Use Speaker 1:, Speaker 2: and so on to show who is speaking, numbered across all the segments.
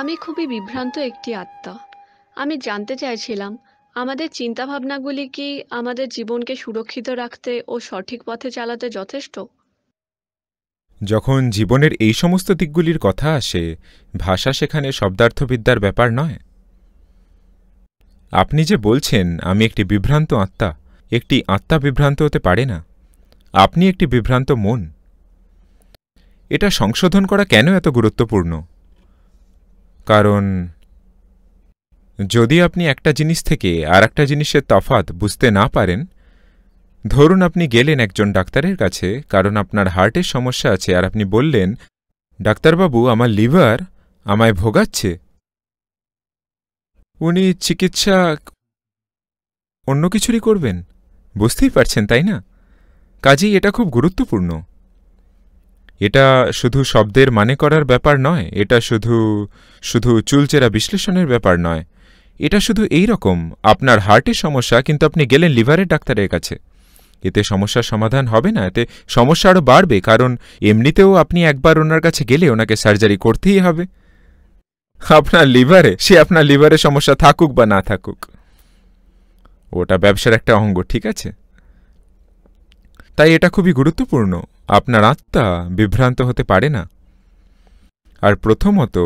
Speaker 1: আমি খুবই বিভ্রান্ত একটি আত্মা আমি জানতে চাইছিলাম আমাদের চিন্তাভাবনাগুলি কি আমাদের জীবনকে সুরক্ষিত রাখতে ও সঠিক পথে চালাতে যথেষ্ট যখন জীবনের এই সমস্ত দিকগুলির কথা আসে ভাষা সেখানে শব্দার্থবিদ্যার ব্যাপার নয় আপনি যে বলছেন আমি একটি বিভ্রান্ত আত্মা একটি আত্মা বিভ্রান্ত হতে পারে না আপনি একটি বিভ্রান্ত মন এটা সংশোধন করা কেন এত গুরুত্বপূর্ণ কারণ যদি আপনি একটা জিনিস থেকে আর একটা জিনিসের তফাত বুঝতে না পারেন ধরুন আপনি গেলেন একজন ডাক্তারের কাছে কারণ আপনার হার্টের সমস্যা আছে আর আপনি বললেন ডাক্তারবাবু আমার লিভার আমায় ভোগাচ্ছে উনি চিকিৎসা অন্য কিছুরই করবেন বুঝতেই পারছেন তাই না কাজেই এটা খুব গুরুত্বপূর্ণ এটা শুধু শব্দের মানে করার ব্যাপার নয় এটা শুধু শুধু চুলচেরা বিশ্লেষণের ব্যাপার নয় এটা শুধু এই রকম আপনার হার্টের সমস্যা কিন্তু আপনি গেলেন লিভারের ডাক্তারের কাছে এতে সমস্যার সমাধান হবে না এতে সমস্যা আরও বাড়বে কারণ এমনিতেও আপনি একবার ওনার কাছে গেলে ওনাকে সার্জারি করতেই হবে আপনার লিভারে সে আপনার লিভারে সমস্যা থাকুক বা না থাকুক ওটা ব্যবসার একটা অঙ্গ ঠিক আছে তাই এটা খুবই গুরুত্বপূর্ণ আপনার আত্মা বিভ্রান্ত হতে পারে না আর প্রথমত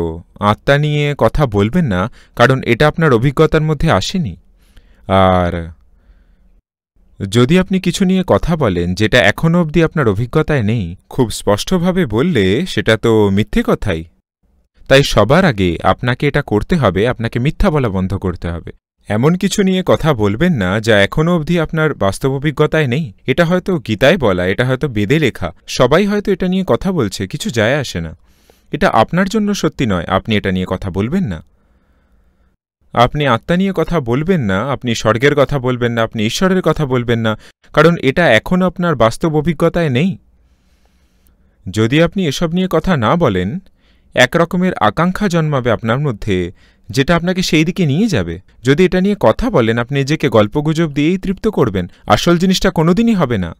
Speaker 1: আত্মা নিয়ে কথা বলবেন না কারণ এটা আপনার অভিজ্ঞতার মধ্যে আসেনি আর যদি আপনি কিছু নিয়ে কথা বলেন যেটা এখনও অবধি আপনার অভিজ্ঞতায় নেই খুব স্পষ্টভাবে বললে সেটা তো মিথ্যে কথাই তাই সবার আগে আপনাকে এটা করতে হবে আপনাকে মিথ্যা বলা বন্ধ করতে হবে এমন কিছু নিয়ে কথা বলবেন না যা এখনও অবধি আপনার বাস্তব অভিজ্ঞতায় নেই এটা হয়তো গীতায় বলা এটা হয়তো বেদে লেখা সবাই হয়তো এটা নিয়ে কথা বলছে কিছু যায় আসে না এটা আপনার জন্য সত্যি নয় আপনি এটা নিয়ে কথা বলবেন না আপনি আত্মা নিয়ে কথা বলবেন না আপনি স্বর্গের কথা বলবেন না আপনি ঈশ্বরের কথা বলবেন না কারণ এটা এখন আপনার বাস্তব অভিজ্ঞতায় নেই যদি আপনি এসব নিয়ে কথা না বলেন একরকমের আকাঙ্ক্ষা জন্মাবে আপনার মধ্যে যেটা আপনাকে সেই দিকে নিয়ে যাবে যদি এটা নিয়ে কথা বলেন আপনি নিজেকে গল্পগুজব দিয়েই তৃপ্ত করবেন আসল জিনিসটা কোনোদিনই হবে না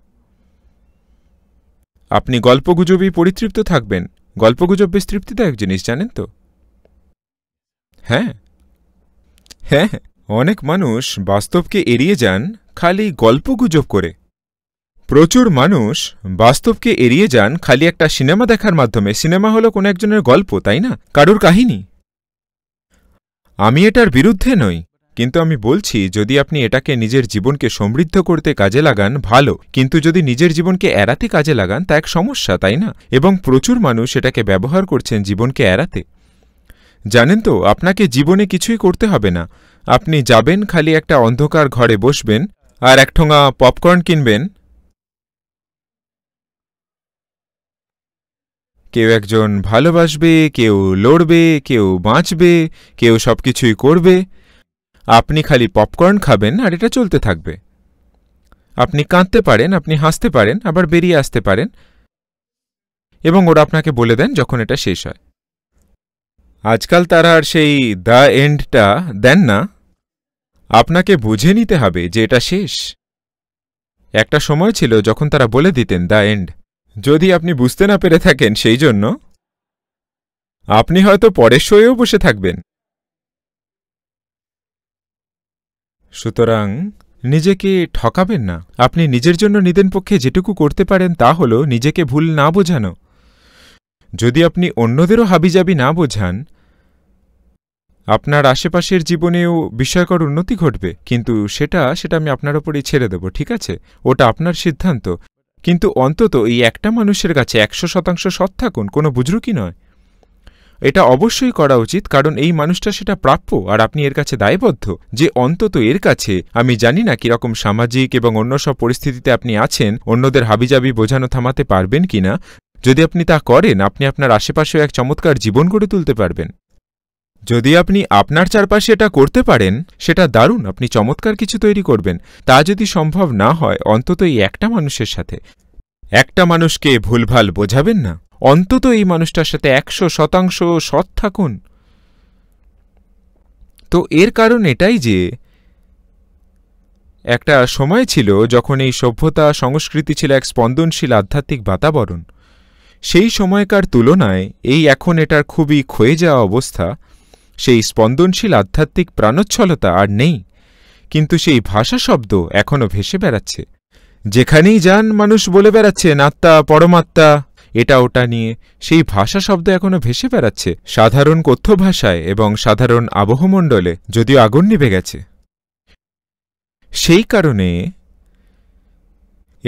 Speaker 1: আপনি গল্পগুজবেই পরিতৃপ্ত থাকবেন গল্পগুজব বেশ তৃপ্তিদায়ক জিনিস জানেন তো হ্যাঁ হ্যাঁ অনেক মানুষ বাস্তবকে এড়িয়ে যান খালি গল্পগুজব করে প্রচুর মানুষ বাস্তবকে এড়িয়ে যান খালি একটা সিনেমা দেখার মাধ্যমে সিনেমা হলো কোনো একজনের গল্প তাই না কারুর কাহিনী আমি এটার বিরুদ্ধে নই কিন্তু আমি বলছি যদি আপনি এটাকে নিজের জীবনকে সমৃদ্ধ করতে কাজে লাগান ভালো কিন্তু যদি নিজের জীবনকে এড়াতে কাজে লাগান তা এক সমস্যা তাই না এবং প্রচুর মানুষ এটাকে ব্যবহার করছেন জীবনকে এড়াতে জানেন তো আপনাকে জীবনে কিছুই করতে হবে না আপনি যাবেন খালি একটা অন্ধকার ঘরে বসবেন আর এক ঠোঙা পপকর্ন কিনবেন কেউ একজন ভালোবাসবে কেউ লড়বে কেউ বাঁচবে কেউ সব কিছুই করবে আপনি খালি পপকর্ন খাবেন আর এটা চলতে থাকবে আপনি কাঁদতে পারেন আপনি হাসতে পারেন আবার বেরিয়ে আসতে পারেন এবং ওরা আপনাকে বলে দেন যখন এটা শেষ হয় আজকাল তারা আর সেই দ্য এন্ডটা দেন না আপনাকে বুঝে নিতে হবে যে এটা শেষ একটা সময় ছিল যখন তারা বলে দিতেন দ্য এন্ড যদি আপনি বুঝতে না পেরে থাকেন সেই জন্য আপনি হয়তো পরে শোয়েও বসে থাকবেন সুতরাং নিজেকে ঠকাবেন না আপনি নিজের জন্য নিদেন পক্ষে যেটুকু করতে পারেন তা হল নিজেকে ভুল না বোঝানো যদি আপনি অন্যদেরও হাবিজাবি না বোঝান আপনার আশেপাশের জীবনেও বিষয়কর উন্নতি ঘটবে কিন্তু সেটা সেটা আমি আপনার ওপরেই ছেড়ে দেব ঠিক আছে ওটা আপনার সিদ্ধান্ত কিন্তু অন্তত এই একটা মানুষের কাছে একশো শতাংশ সৎ থাকুন কোনো বুজরুকি নয় এটা অবশ্যই করা উচিত কারণ এই মানুষটা সেটা প্রাপ্য আর আপনি এর কাছে দায়বদ্ধ যে অন্তত এর কাছে আমি জানি না কীরকম সামাজিক এবং অন্য সব পরিস্থিতিতে আপনি আছেন অন্যদের হাবিজাবি বোঝানো থামাতে পারবেন কিনা যদি আপনি তা করেন আপনি আপনার আশেপাশেও এক চমৎকার জীবন গড়ে তুলতে পারবেন যদি আপনি আপনার চারপাশে এটা করতে পারেন সেটা দারুণ আপনি চমৎকার কিছু তৈরি করবেন তা যদি সম্ভব না হয় অন্তত এই একটা মানুষের সাথে একটা মানুষকে ভুলভাল বোঝাবেন না অন্তত এই মানুষটার সাথে একশো শতাংশ সৎ থাকুন তো এর কারণ এটাই যে একটা সময় ছিল যখন এই সভ্যতা সংস্কৃতি ছিল এক স্পন্দনশীল আধ্যাত্মিক বাতাবরণ সেই সময়কার তুলনায় এই এখন এটার খুবই ক্ষয়ে যাওয়া অবস্থা সেই স্পন্দনশীল আধ্যাত্মিক প্রাণোচ্ছলতা আর নেই কিন্তু সেই ভাষা শব্দ এখনও ভেসে বেড়াচ্ছে যেখানেই যান মানুষ বলে বেড়াচ্ছেন আত্মা পরমাত্মা এটা ওটা নিয়ে সেই ভাষা শব্দ এখনও ভেসে বেড়াচ্ছে সাধারণ কথ্য ভাষায় এবং সাধারণ আবহমণ্ডলে যদিও আগুন নিভে গেছে সেই কারণে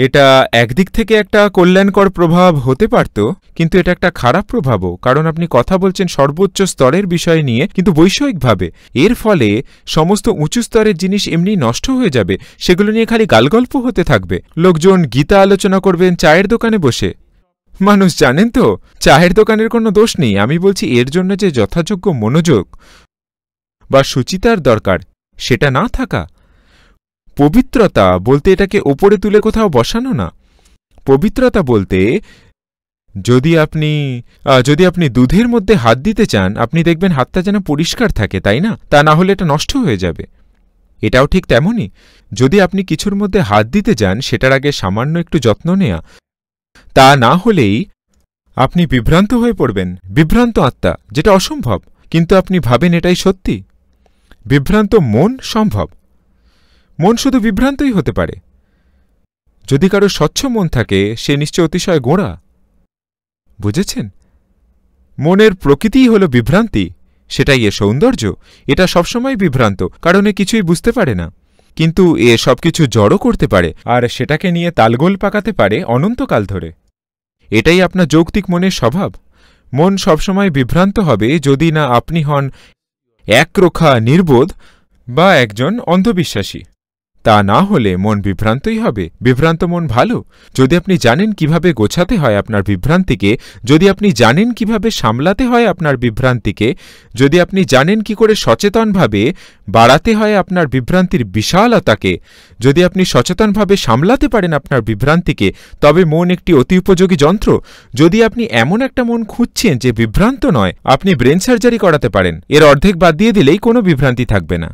Speaker 1: এটা একদিক থেকে একটা কল্যাণকর প্রভাব হতে পারত কিন্তু এটা একটা খারাপ প্রভাবও কারণ আপনি কথা বলছেন সর্বোচ্চ স্তরের বিষয় নিয়ে কিন্তু বৈষয়িকভাবে এর ফলে সমস্ত উঁচু স্তরের জিনিস এমনি নষ্ট হয়ে যাবে সেগুলো নিয়ে খালি গালগল্প হতে থাকবে লোকজন গীতা আলোচনা করবেন চায়ের দোকানে বসে মানুষ জানেন তো চায়ের দোকানের কোনো দোষ নেই আমি বলছি এর জন্য যে যথাযোগ্য মনোযোগ বা সুচিতার দরকার সেটা না থাকা পবিত্রতা বলতে এটাকে ওপরে তুলে কোথাও বসানো না পবিত্রতা বলতে যদি আপনি যদি আপনি দুধের মধ্যে হাত দিতে চান আপনি দেখবেন হাতটা যেন পরিষ্কার থাকে তাই না তা না হলে এটা নষ্ট হয়ে যাবে এটাও ঠিক তেমনই যদি আপনি কিছুর মধ্যে হাত দিতে যান সেটার আগে সামান্য একটু যত্ন নেয়া তা না হলেই আপনি বিভ্রান্ত হয়ে পড়বেন বিভ্রান্ত আত্মা যেটা অসম্ভব কিন্তু আপনি ভাবেন এটাই সত্যি বিভ্রান্ত মন সম্ভব মন শুধু বিভ্রান্তই হতে পারে যদি কারো স্বচ্ছ মন থাকে সে নিশ্চয় অতিশয় গোঁড়া বুঝেছেন মনের প্রকৃতিই হল বিভ্রান্তি সেটাই এ সৌন্দর্য এটা সবসময় বিভ্রান্ত কারণে কিছুই বুঝতে পারে না কিন্তু এ সবকিছু জড়ো করতে পারে আর সেটাকে নিয়ে তালগোল পাকাতে পারে অনন্তকাল ধরে এটাই আপনার যৌক্তিক মনের স্বভাব মন সবসময় বিভ্রান্ত হবে যদি না আপনি হন একরোখা নির্বোধ বা একজন অন্ধবিশ্বাসী তা না হলে মন বিভ্রান্তই হবে বিভ্রান্ত মন ভালো যদি আপনি জানেন কিভাবে গোছাতে হয় আপনার বিভ্রান্তিকে যদি আপনি জানেন কিভাবে সামলাতে হয় আপনার বিভ্রান্তিকে যদি আপনি জানেন কি করে সচেতনভাবে বাড়াতে হয় আপনার বিভ্রান্তির বিশালতাকে যদি আপনি সচেতনভাবে সামলাতে পারেন আপনার বিভ্রান্তিকে তবে মন একটি অতি উপযোগী যন্ত্র যদি আপনি এমন একটা মন খুঁজছেন যে বিভ্রান্ত নয় আপনি ব্রেন সার্জারি করাতে পারেন এর অর্ধেক বাদ দিয়ে দিলেই কোনো বিভ্রান্তি থাকবে না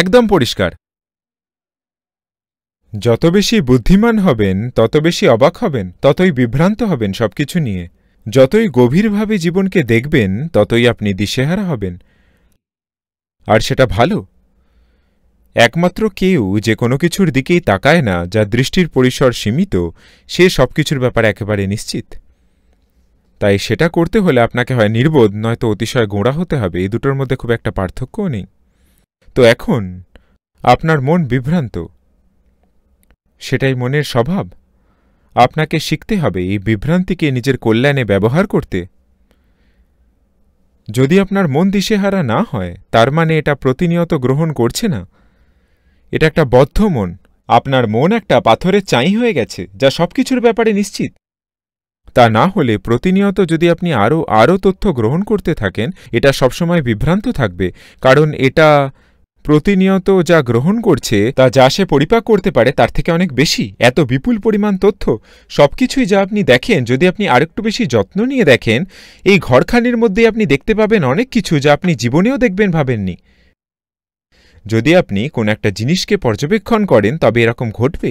Speaker 1: একদম পরিষ্কার যত বেশি বুদ্ধিমান হবেন তত বেশি অবাক হবেন ততই বিভ্রান্ত হবেন সবকিছু নিয়ে যতই গভীরভাবে জীবনকে দেখবেন ততই আপনি দিশেহারা হবেন আর সেটা ভালো একমাত্র কেউ যে কোনো কিছুর দিকেই তাকায় না যা দৃষ্টির পরিসর সীমিত সে সব কিছুর ব্যাপারে একেবারে নিশ্চিত তাই সেটা করতে হলে আপনাকে হয় নির্বোধ নয়তো অতিশয় গোঁড়া হতে হবে এই দুটোর মধ্যে খুব একটা পার্থক্যও নেই তো এখন আপনার মন বিভ্রান্ত সেটাই মনের স্বভাব আপনাকে শিখতে হবে এই বিভ্রান্তিকে নিজের কল্যাণে ব্যবহার করতে যদি আপনার মন দিশেহারা না হয় তার মানে এটা প্রতিনিয়ত গ্রহণ করছে না এটা একটা বদ্ধ মন আপনার মন একটা পাথরের চাই হয়ে গেছে যা সব কিছুর ব্যাপারে নিশ্চিত তা না হলে প্রতিনিয়ত যদি আপনি আরও আরও তথ্য গ্রহণ করতে থাকেন এটা সবসময় বিভ্রান্ত থাকবে কারণ এটা প্রতিনিয়ত যা গ্রহণ করছে তা যা সে পরিপাক করতে পারে তার থেকে অনেক বেশি এত বিপুল পরিমাণ তথ্য সবকিছুই যা আপনি দেখেন যদি আপনি আরেকটু বেশি যত্ন নিয়ে দেখেন এই ঘরখানির মধ্যে আপনি দেখতে পাবেন অনেক কিছু যা আপনি জীবনেও দেখবেন ভাবেননি যদি আপনি কোন একটা জিনিসকে পর্যবেক্ষণ করেন তবে এরকম ঘটবে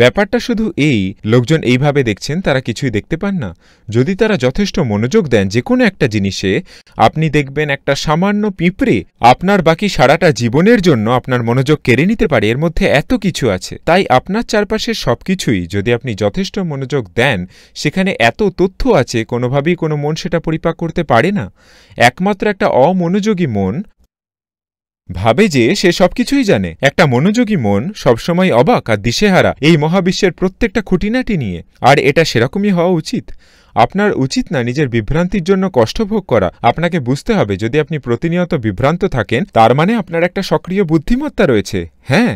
Speaker 1: ব্যাপারটা শুধু এই লোকজন এইভাবে দেখছেন তারা কিছুই দেখতে পান না যদি তারা যথেষ্ট মনোযোগ দেন যে কোনো একটা জিনিসে আপনি দেখবেন একটা সামান্য পিঁপড়ে আপনার বাকি সারাটা জীবনের জন্য আপনার মনোযোগ কেড়ে নিতে পারে এর মধ্যে এত কিছু আছে তাই আপনার চারপাশের সব কিছুই যদি আপনি যথেষ্ট মনোযোগ দেন সেখানে এত তথ্য আছে কোনোভাবেই কোনো মন সেটা পরিপাক করতে পারে না একমাত্র একটা অমনোযোগী মন ভাবে যে সে সবকিছুই জানে একটা মনোযোগী মন সবসময় অবাক আর দিশেহারা এই মহাবিশ্বের প্রত্যেকটা খুঁটিনাটি নিয়ে আর এটা সেরকমই হওয়া উচিত আপনার উচিত না নিজের বিভ্রান্তির জন্য কষ্ট ভোগ করা আপনাকে বুঝতে হবে যদি আপনি প্রতিনিয়ত বিভ্রান্ত থাকেন তার মানে আপনার একটা সক্রিয় বুদ্ধিমত্তা রয়েছে হ্যাঁ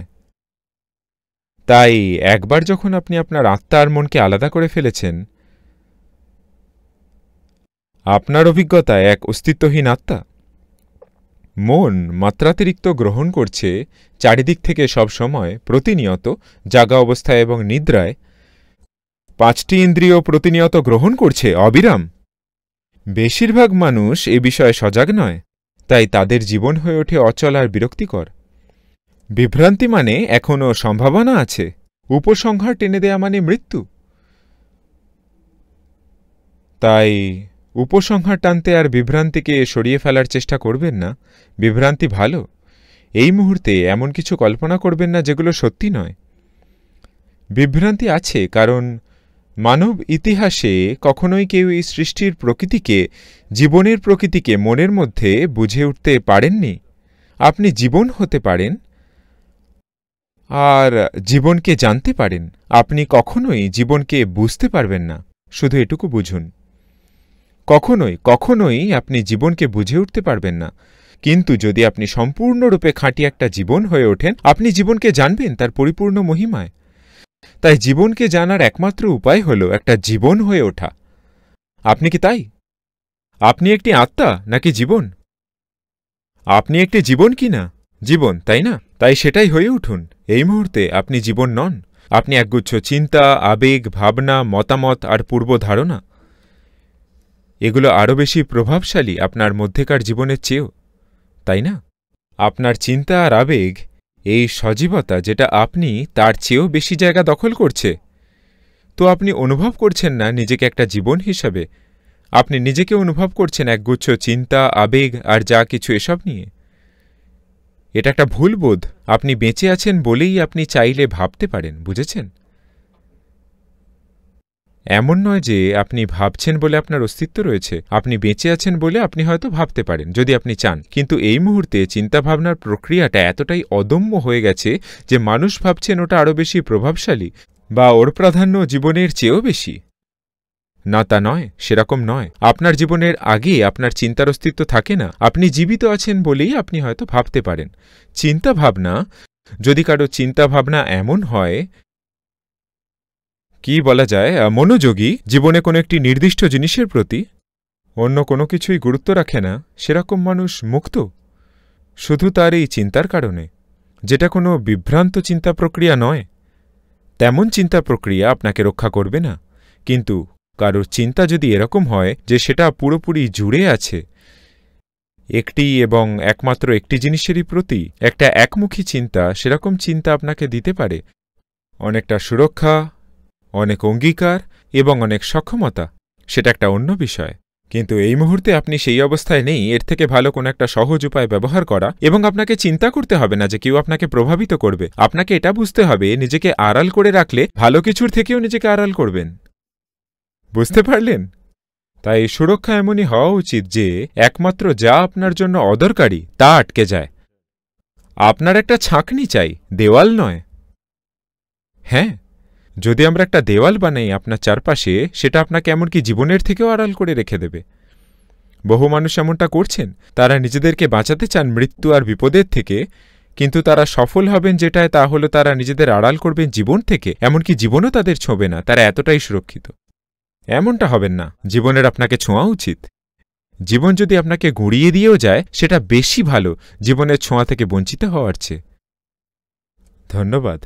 Speaker 1: তাই একবার যখন আপনি আপনার আত্মা আর মনকে আলাদা করে ফেলেছেন আপনার অভিজ্ঞতা এক অস্তিত্বহীন আত্মা মন মাত্রাতিরিক্ত গ্রহণ করছে চারিদিক থেকে সবসময় প্রতিনিয়ত জাগা অবস্থায় এবং নিদ্রায় পাঁচটি ইন্দ্রিয় প্রতিনিয়ত গ্রহণ করছে অবিরাম বেশিরভাগ মানুষ এ বিষয়ে সজাগ নয় তাই তাদের জীবন হয়ে ওঠে অচল আর বিরক্তিকর বিভ্রান্তি মানে এখনও সম্ভাবনা আছে উপসংহার টেনে দেয়া মানে মৃত্যু তাই উপসংহার টানতে আর বিভ্রান্তিকে সরিয়ে ফেলার চেষ্টা করবেন না বিভ্রান্তি ভালো এই মুহূর্তে এমন কিছু কল্পনা করবেন না যেগুলো সত্যি নয় বিভ্রান্তি আছে কারণ মানব ইতিহাসে কখনোই কেউ এই সৃষ্টির প্রকৃতিকে জীবনের প্রকৃতিকে মনের মধ্যে বুঝে উঠতে পারেননি আপনি জীবন হতে পারেন আর জীবনকে জানতে পারেন আপনি কখনোই জীবনকে বুঝতে পারবেন না শুধু এটুকু বুঝুন কখনোই কখনোই আপনি জীবনকে বুঝে উঠতে পারবেন না কিন্তু যদি আপনি সম্পূর্ণরূপে খাঁটি একটা জীবন হয়ে ওঠেন আপনি জীবনকে জানবেন তার পরিপূর্ণ মহিমায় তাই জীবনকে জানার একমাত্র উপায় হল একটা জীবন হয়ে ওঠা আপনি কি তাই আপনি একটি আত্মা নাকি জীবন আপনি একটি জীবন কি না জীবন তাই না তাই সেটাই হয়ে উঠুন এই মুহূর্তে আপনি জীবন নন আপনি একগুচ্ছ চিন্তা আবেগ ভাবনা মতামত আর পূর্ব ধারণা এগুলো আরও বেশি প্রভাবশালী আপনার মধ্যেকার জীবনের চেয়েও তাই না আপনার চিন্তা আর আবেগ এই সজীবতা যেটা আপনি তার চেয়েও বেশি জায়গা দখল করছে তো আপনি অনুভব করছেন না নিজেকে একটা জীবন হিসাবে আপনি নিজেকে অনুভব করছেন একগুচ্ছ চিন্তা আবেগ আর যা কিছু এসব নিয়ে এটা একটা ভুল বোধ আপনি বেঁচে আছেন বলেই আপনি চাইলে ভাবতে পারেন বুঝেছেন এমন নয় যে আপনি ভাবছেন বলে আপনার অস্তিত্ব রয়েছে আপনি বেঁচে আছেন বলে আপনি হয়তো ভাবতে পারেন যদি আপনি চান কিন্তু এই মুহূর্তে চিন্তাভাবনার প্রক্রিয়াটা এতটাই অদম্য হয়ে গেছে যে মানুষ ভাবছেন ওটা আরও বেশি প্রভাবশালী বা ওর প্রাধান্য জীবনের চেয়েও বেশি না তা নয় সেরকম নয় আপনার জীবনের আগে আপনার চিন্তার অস্তিত্ব থাকে না আপনি জীবিত আছেন বলেই আপনি হয়তো ভাবতে পারেন চিন্তাভাবনা যদি কারো চিন্তাভাবনা এমন হয় কি বলা যায় মনোযোগী জীবনে কোনো একটি নির্দিষ্ট জিনিসের প্রতি অন্য কোনো কিছুই গুরুত্ব রাখে না সেরকম মানুষ মুক্ত শুধু তার এই চিন্তার কারণে যেটা কোনো বিভ্রান্ত চিন্তা প্রক্রিয়া নয় তেমন চিন্তা প্রক্রিয়া আপনাকে রক্ষা করবে না কিন্তু কারোর চিন্তা যদি এরকম হয় যে সেটা পুরোপুরি জুড়ে আছে একটি এবং একমাত্র একটি জিনিসেরই প্রতি একটা একমুখী চিন্তা সেরকম চিন্তা আপনাকে দিতে পারে অনেকটা সুরক্ষা অনেক অঙ্গীকার এবং অনেক সক্ষমতা সেটা একটা অন্য বিষয় কিন্তু এই মুহূর্তে আপনি সেই অবস্থায় নেই এর থেকে ভালো কোনো একটা সহজ উপায় ব্যবহার করা এবং আপনাকে চিন্তা করতে হবে না যে কেউ আপনাকে প্রভাবিত করবে আপনাকে এটা বুঝতে হবে নিজেকে আড়াল করে রাখলে ভালো কিছুর থেকেও নিজেকে আড়াল করবেন বুঝতে পারলেন তাই সুরক্ষা এমনই হওয়া উচিত যে একমাত্র যা আপনার জন্য অদরকারী তা আটকে যায় আপনার একটা ছাঁকনি চাই দেওয়াল নয় হ্যাঁ যদি আমরা একটা দেওয়াল বানাই আপনার চারপাশে সেটা আপনাকে এমনকি জীবনের থেকেও আড়াল করে রেখে দেবে বহু মানুষ এমনটা করছেন তারা নিজেদেরকে বাঁচাতে চান মৃত্যু আর বিপদের থেকে কিন্তু তারা সফল হবেন যেটায় তা হলো তারা নিজেদের আড়াল করবেন জীবন থেকে এমনকি জীবনও তাদের ছোঁবে না তারা এতটাই সুরক্ষিত এমনটা হবেন না জীবনের আপনাকে ছোঁয়া উচিত জীবন যদি আপনাকে গুঁড়িয়ে দিয়েও যায় সেটা বেশি ভালো জীবনের ছোঁয়া থেকে বঞ্চিত হওয়ার চেয়ে ধন্যবাদ